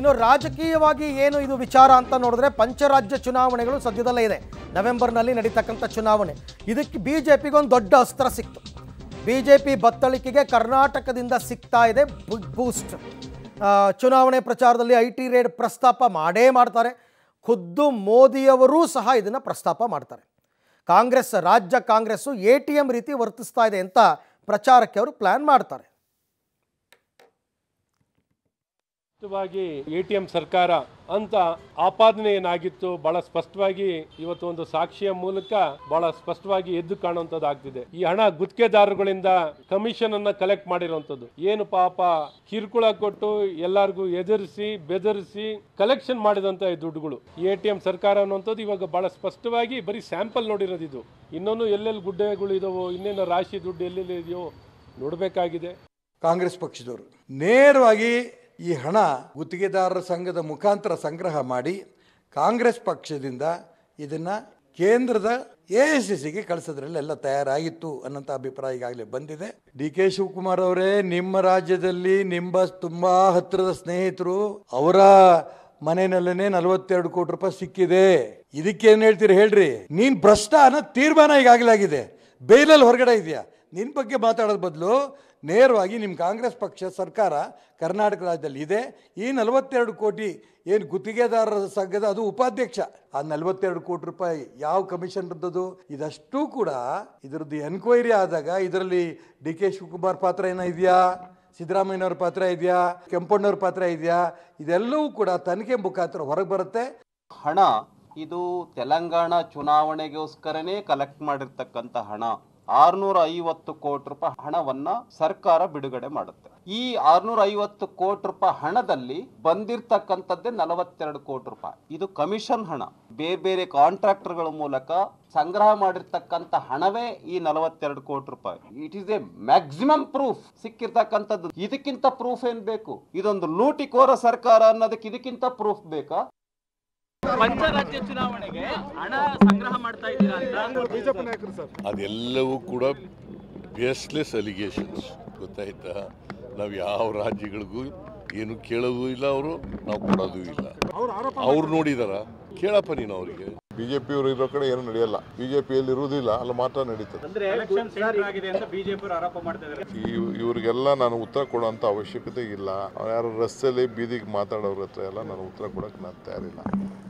ಇನ್ನು ರಾಜಕೀಯವಾಗಿ ಏನು ಇದು ವಿಚಾರ ಅಂತ ನೋಡಿದ್ರೆ ಪಂಚರಾಜ್ಯ ಚುನಾವಣೆಗಳು ಸದ್ಯದಲ್ಲೇ ಇದೆ ನವೆಂಬರ್ನಲ್ಲಿ ನಡೀತಕ್ಕಂಥ ಚುನಾವಣೆ ಇದಕ್ಕೆ ಬಿ ಜೆ ಪಿಗೊಂದು ದೊಡ್ಡ ಅಸ್ತ್ರ ಸಿಕ್ತು ಬಿ ಜೆ ಪಿ ಬತ್ತಳಿಕೆಗೆ ಕರ್ನಾಟಕದಿಂದ ಸಿಗ್ತಾ ಇದೆ ಬೂಸ್ಟ್ ಚುನಾವಣೆ ಪ್ರಚಾರದಲ್ಲಿ ಐ ಟಿ ರೇಡ್ ಪ್ರಸ್ತಾಪ ಮಾಡೇ ಮಾಡ್ತಾರೆ ಖುದ್ದು ಮೋದಿಯವರೂ ಸಹ ಇದನ್ನು ಪ್ರಸ್ತಾಪ ಮಾಡ್ತಾರೆ ಕಾಂಗ್ರೆಸ್ ರಾಜ್ಯ ಕಾಂಗ್ರೆಸ್ಸು ಎ ಟಿ ಎಮ್ ರೀತಿ ವರ್ತಿಸ್ತಾ ಇದೆ ಅಂತ ಪ್ರಚಾರಕ್ಕೆ ಅವರು ಪ್ಲ್ಯಾನ್ ಮಾಡ್ತಾರೆ ಸ್ಪಷ್ಟವಾಗಿ ಎ ಟಿ ಎಂ ಸರ್ಕಾರ ಅಂತ ಆಪಾದನೆ ಏನಾಗಿತ್ತು ಬಹಳ ಸ್ಪಷ್ಟವಾಗಿ ಇವತ್ತು ಒಂದು ಸಾಕ್ಷಿಯ ಮೂಲಕ ಬಹಳ ಸ್ಪಷ್ಟವಾಗಿ ಎದ್ದು ಆಗ್ತಿದೆ ಈ ಹಣ ಗುತ್ತಿಗೆದಾರರುಗಳಿಂದ ಕಮಿಷನ್ ಅನ್ನ ಕಲೆಕ್ಟ್ ಮಾಡಿರುವಂತದ್ದು ಏನು ಪಾಪ ಕಿರುಕುಳ ಕೊಟ್ಟು ಎಲ್ಲರಿಗೂ ಎದುರಿಸಿ ಬೆದರಿಸಿ ಕಲೆಕ್ಷನ್ ಮಾಡಿದಂತ ಈ ದುಡ್ಡುಗಳು ಎ ಟಿ ಎಂ ಸರ್ಕಾರ ಅನ್ನುವಂಥದ್ದು ಇವಾಗ ಬಹಳ ಸ್ಪಷ್ಟವಾಗಿ ಬರೀ ಸ್ಯಾಂಪಲ್ ನೋಡಿರೋದು ಇದು ಇನ್ನೊಂದು ಎಲ್ಲೆಲ್ಲಿ ಗುಡ್ಡೆಗಳು ಇದಾವೋ ಇನ್ನೇನು ರಾಶಿ ದುಡ್ಡು ಎಲ್ಲೆಲ್ಲಿ ಇದೆಯೋ ನೋಡಬೇಕಾಗಿದೆ ಕಾಂಗ್ರೆಸ್ ಪಕ್ಷದವರು ನೇರವಾಗಿ ಈ ಹಣ ಗುತ್ತಿಗೆದಾರರ ಸಂಘದ ಮುಖಾಂತರ ಸಂಗ್ರಹ ಮಾಡಿ ಕಾಂಗ್ರೆಸ್ ಪಕ್ಷದಿಂದ ಇದನ್ನ ಕೇಂದ್ರದ ಎ ಎಸ್ ಸಿ ಸಿಗೆ ಕಳಿಸೋದ್ರಲ್ಲೆಲ್ಲ ತಯಾರಾಗಿತ್ತು ಅನ್ನೋಂಥ ಅಭಿಪ್ರಾಯ ಈಗಾಗಲೇ ಬಂದಿದೆ ಡಿ ಕೆ ಶಿವಕುಮಾರ್ ಅವರೇ ನಿಮ್ಮ ರಾಜ್ಯದಲ್ಲಿ ನಿಮ್ಮ ತುಂಬ ಹತ್ತಿರದ ಸ್ನೇಹಿತರು ಅವರ ಮನೆಯಲ್ಲೇನೆ ನಲವತ್ತೆರಡು ಕೋಟಿ ರೂಪಾಯಿ ಸಿಕ್ಕಿದೆ ಇದಕ್ಕೇನು ಹೇಳ್ತೀರಿ ಹೇಳ್ರಿ ನೀನು ಭ್ರಷ್ಟ ಅನ್ನೋ ತೀರ್ಮಾನ ಈಗಾಗಲೇ ಆಗಿದೆ ಬೇಲಲ್ಲಿ ಹೊರಗಡೆ ಇದೆಯಾ ನಿನ್ನ ಬಗ್ಗೆ ಮಾತಾಡೋದ ಬದಲು ನೇರವಾಗಿ ನಿಮ್ಮ ಕಾಂಗ್ರೆಸ್ ಪಕ್ಷ ಸರ್ಕಾರ ಕರ್ನಾಟಕ ರಾಜ್ಯದಲ್ಲಿ ಇದೆ ಈ ನಲವತ್ತೆರಡು ಕೋಟಿ ಏನು ಗುತ್ತಿಗೆದಾರರ ಸಂಘದ ಅದು ಉಪಾಧ್ಯಕ್ಷ ಆ ನಲವತ್ತೆರಡು ಕೋಟಿ ರೂಪಾಯಿ ಯಾವ ಕಮಿಷನ್ರದ್ದು ಇದಷ್ಟು ಕೂಡ ಇದರದ್ದು ಎನ್ಕ್ವೈರಿ ಆದಾಗ ಇದರಲ್ಲಿ ಡಿ ಕೆ ಶಿವಕುಮಾರ್ ಪಾತ್ರ ಏನೋ ಇದೆಯಾ ಸಿದ್ದರಾಮಯ್ಯನವ್ರ ಪಾತ್ರ ಇದೆಯಾ ಕೆಂಪಣ್ಣವ್ರ ಪಾತ್ರ ಇದೆಯಾ ಇದೆಲ್ಲವೂ ಕೂಡ ತನಿಖೆ ಮುಖಾಂತರ ಹೊರಗೆ ಬರುತ್ತೆ ಹಣ ಇದು ತೆಲಂಗಾಣ ಚುನಾವಣೆಗೋಸ್ಕರನೇ ಕಲೆಕ್ಟ್ ಮಾಡಿರ್ತಕ್ಕಂಥ ಹಣ ಆರ್ನೂರ ಐವತ್ತು ಕೋಟಿ ರೂಪಾಯಿ ಹಣವನ್ನ ಸರ್ಕಾರ ಬಿಡುಗಡೆ ಮಾಡುತ್ತೆ ಈ ಆರ್ನೂರ ಐವತ್ತು ಕೋಟಿ ರೂಪಾಯಿ ಹಣದಲ್ಲಿ ಬಂದಿರ್ತಕ್ಕಂಥದ್ದೇ ನಲವತ್ತೆರಡು ಕೋಟಿ ರೂಪಾಯಿ ಇದು ಕಮಿಷನ್ ಹಣ ಬೇರೆ ಬೇರೆ ಗಳ ಮೂಲಕ ಸಂಗ್ರಹ ಮಾಡಿರ್ತಕ್ಕಂಥ ಹಣವೇ ಈ ನಲವತ್ತೆರಡು ಕೋಟಿ ರೂಪಾಯಿ it is a maximum proof ಸಿಕ್ಕಿರ್ತಕ್ಕಂಥದ್ದು ಇದಕ್ಕಿಂತ ಪ್ರೂಫ್ ಏನ್ ಬೇಕು ಇದೊಂದು ಕೋರ ಸರ್ಕಾರ ಅನ್ನೋದಕ್ಕೆ ಇದಕ್ಕಿಂತ ಪ್ರೂಫ್ ಬೇಕಾ ಪಂಚರಾಜ್ಯ ಚುನಾವಣೆಗೆ ಹಣ ಸಂಗ್ರಹ ಅದೆಲ್ಲವೂ ಕೂಡ ಬೇಸ್ಲೆಸ್ ಅಲಿಗೇಷನ್ಸ್ ಗೊತ್ತಾಯ್ತಾ ನಾವು ಯಾವ ರಾಜ್ಯಗಳಿಗೂ ಏನು ಕೇಳೋದು ಇಲ್ಲ ಅವರು ನಾವು ಕೊಡೋದು ಇಲ್ಲ ಅವ್ರು ನೋಡಿದಾರ ಕೇಳಪ್ಪ ನೀನು ಅವರಿಗೆ ಬಿಜೆಪಿ ಅವರು ಇರೋ ಕಡೆ ಏನು ನಡೆಯಲ್ಲ ಬಿಜೆಪಿಯಲ್ಲಿ ಇರುವುದಿಲ್ಲ ಅಲ್ಲಿ ಮಾತ್ರ ನಡೀತದೆ ಇವರಿಗೆಲ್ಲ ನಾನು ಉತ್ತರ ಕೊಡುವಂತ ಅವಶ್ಯಕತೆ ಇಲ್ಲ ಯಾರು ರಸ್ತೆಯಲ್ಲಿ ಬೀದಿಗೆ ಮಾತಾಡೋರ ಹತ್ರ ಎಲ್ಲ ನಾನು ಉತ್ತರ ಕೊಡಕ್ಕೆ ನಾನು ತಯಾರಿಲ್ಲ